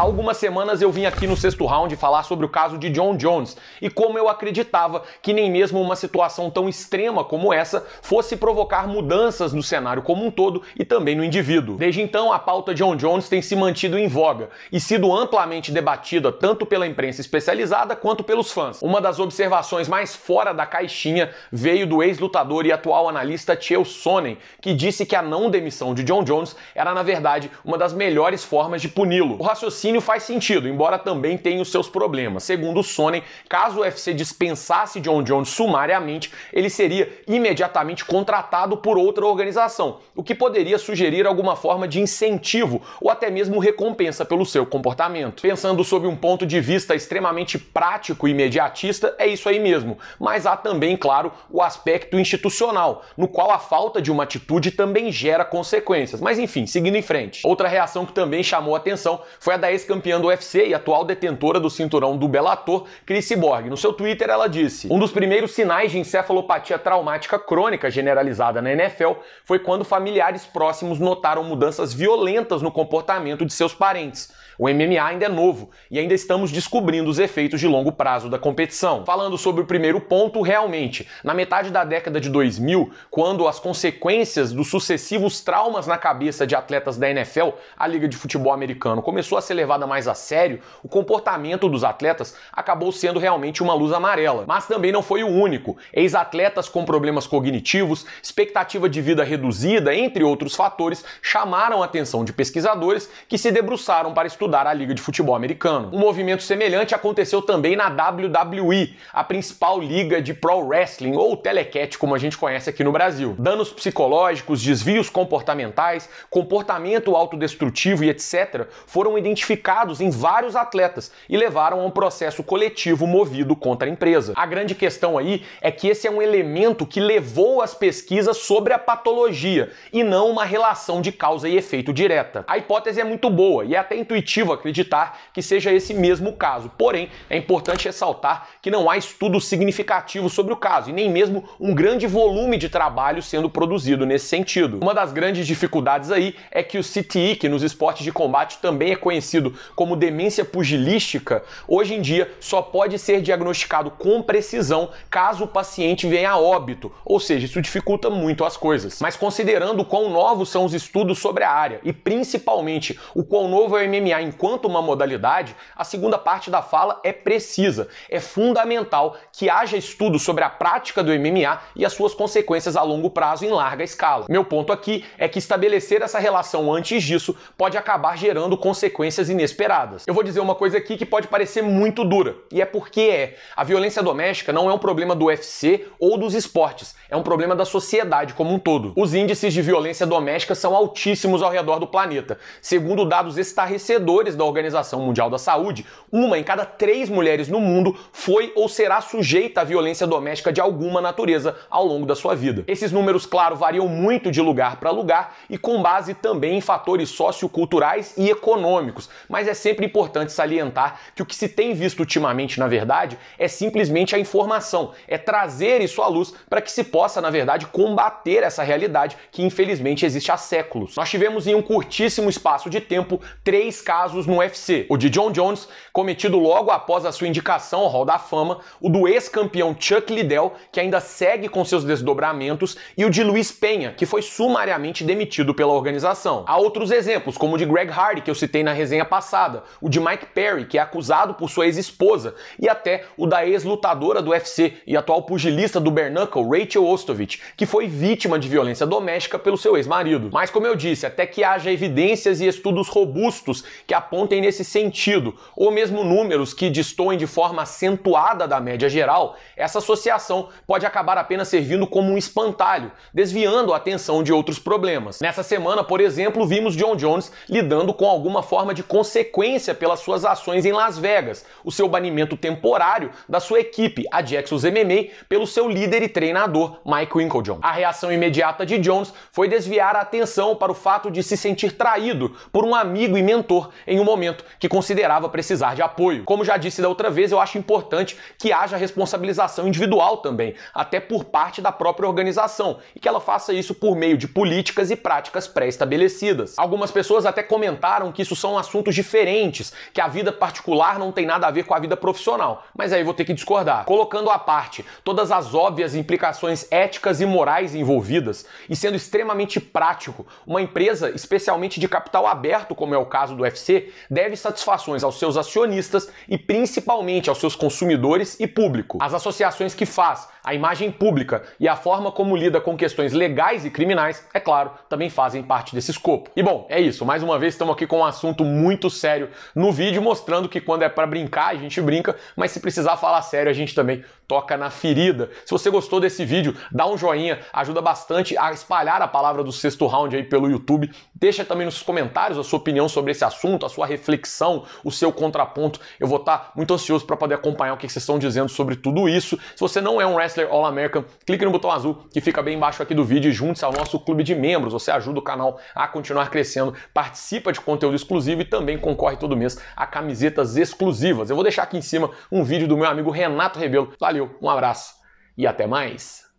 Há algumas semanas eu vim aqui no sexto round falar sobre o caso de John Jones e como eu acreditava que nem mesmo uma situação tão extrema como essa fosse provocar mudanças no cenário como um todo e também no indivíduo. Desde então, a pauta John Jones tem se mantido em voga e sido amplamente debatida tanto pela imprensa especializada quanto pelos fãs. Uma das observações mais fora da caixinha veio do ex-lutador e atual analista Chael Sonnen, que disse que a não demissão de John Jones era na verdade uma das melhores formas de puni-lo. O raciocínio raciocínio faz sentido, embora também tenha os seus problemas. Segundo o Sonnen, caso o UFC dispensasse John Jones sumariamente, ele seria imediatamente contratado por outra organização, o que poderia sugerir alguma forma de incentivo ou até mesmo recompensa pelo seu comportamento. Pensando sob um ponto de vista extremamente prático e imediatista, é isso aí mesmo, mas há também, claro, o aspecto institucional, no qual a falta de uma atitude também gera consequências. Mas enfim, seguindo em frente. Outra reação que também chamou atenção foi a da ex-campeã do UFC e atual detentora do cinturão do Bellator, Chrissy Borg. No seu Twitter, ela disse: Um dos primeiros sinais de encefalopatia traumática crônica generalizada na NFL foi quando familiares próximos notaram mudanças violentas no comportamento de seus parentes. O MMA ainda é novo e ainda estamos descobrindo os efeitos de longo prazo da competição. Falando sobre o primeiro ponto, realmente, na metade da década de 2000, quando as consequências dos sucessivos traumas na cabeça de atletas da NFL, a Liga de Futebol Americano começou a ser levada mais a sério, o comportamento dos atletas acabou sendo realmente uma luz amarela. Mas também não foi o único. Ex-atletas com problemas cognitivos, expectativa de vida reduzida, entre outros fatores, chamaram a atenção de pesquisadores que se debruçaram para estudar a Liga de Futebol Americano. Um movimento semelhante aconteceu também na WWE, a principal liga de pro wrestling ou telecat como a gente conhece aqui no Brasil. Danos psicológicos, desvios comportamentais, comportamento autodestrutivo e etc. foram identificados identificados em vários atletas e levaram a um processo coletivo movido contra a empresa. A grande questão aí é que esse é um elemento que levou as pesquisas sobre a patologia e não uma relação de causa e efeito direta. A hipótese é muito boa e é até intuitivo acreditar que seja esse mesmo caso, porém é importante ressaltar que não há estudo significativo sobre o caso e nem mesmo um grande volume de trabalho sendo produzido nesse sentido. Uma das grandes dificuldades aí é que o CTI, que nos esportes de combate também é conhecido conhecido como demência pugilística, hoje em dia só pode ser diagnosticado com precisão caso o paciente venha a óbito, ou seja, isso dificulta muito as coisas. Mas considerando quão novos são os estudos sobre a área e principalmente o quão novo é o MMA enquanto uma modalidade, a segunda parte da fala é precisa. É fundamental que haja estudo sobre a prática do MMA e as suas consequências a longo prazo em larga escala. Meu ponto aqui é que estabelecer essa relação antes disso pode acabar gerando consequências inesperadas. Eu vou dizer uma coisa aqui que pode parecer muito dura, e é porque é. A violência doméstica não é um problema do UFC ou dos esportes, é um problema da sociedade como um todo. Os índices de violência doméstica são altíssimos ao redor do planeta. Segundo dados estarrecedores da Organização Mundial da Saúde, uma em cada três mulheres no mundo foi ou será sujeita à violência doméstica de alguma natureza ao longo da sua vida. Esses números, claro, variam muito de lugar para lugar e com base também em fatores socioculturais e econômicos, mas é sempre importante salientar que o que se tem visto ultimamente, na verdade, é simplesmente a informação, é trazer isso à luz para que se possa, na verdade, combater essa realidade que infelizmente existe há séculos. Nós tivemos em um curtíssimo espaço de tempo três casos no UFC: o de John Jones, cometido logo após a sua indicação ao Hall da Fama, o do ex-campeão Chuck Liddell, que ainda segue com seus desdobramentos, e o de Luiz Penha, que foi sumariamente demitido pela organização. Há outros exemplos, como o de Greg Hardy, que eu citei na resenha passada, o de Mike Perry, que é acusado por sua ex-esposa, e até o da ex-lutadora do UFC e atual pugilista do Bernacle, Rachel Ostovich, que foi vítima de violência doméstica pelo seu ex-marido. Mas como eu disse, até que haja evidências e estudos robustos que apontem nesse sentido, ou mesmo números que destoem de forma acentuada da média geral, essa associação pode acabar apenas servindo como um espantalho, desviando a atenção de outros problemas. Nessa semana, por exemplo, vimos John Jones lidando com alguma forma de consequência pelas suas ações em Las Vegas, o seu banimento temporário da sua equipe, a Jackson's MMA, pelo seu líder e treinador, Mike Winklejohn. A reação imediata de Jones foi desviar a atenção para o fato de se sentir traído por um amigo e mentor em um momento que considerava precisar de apoio. Como já disse da outra vez, eu acho importante que haja responsabilização individual também, até por parte da própria organização, e que ela faça isso por meio de políticas e práticas pré-estabelecidas. Algumas pessoas até comentaram que isso são assuntos diferentes, que a vida particular não tem nada a ver com a vida profissional. Mas aí vou ter que discordar. Colocando à parte todas as óbvias implicações éticas e morais envolvidas e sendo extremamente prático, uma empresa, especialmente de capital aberto, como é o caso do UFC, deve satisfações aos seus acionistas e principalmente aos seus consumidores e público. As associações que faz, a imagem pública e a forma como lida com questões legais e criminais, é claro, também fazem parte desse escopo. E bom, é isso. Mais uma vez estamos aqui com um assunto muito muito sério no vídeo, mostrando que quando é para brincar, a gente brinca, mas se precisar falar sério, a gente também toca na ferida. Se você gostou desse vídeo, dá um joinha, ajuda bastante a espalhar a palavra do sexto round aí pelo YouTube. Deixa também nos comentários a sua opinião sobre esse assunto, a sua reflexão, o seu contraponto. Eu vou estar tá muito ansioso para poder acompanhar o que vocês estão dizendo sobre tudo isso. Se você não é um wrestler All-American, clique no botão azul que fica bem embaixo aqui do vídeo e junte-se ao nosso clube de membros. Você ajuda o canal a continuar crescendo, participa de conteúdo exclusivo e também também concorre todo mês a camisetas exclusivas. Eu vou deixar aqui em cima um vídeo do meu amigo Renato Rebelo. Valeu, um abraço e até mais!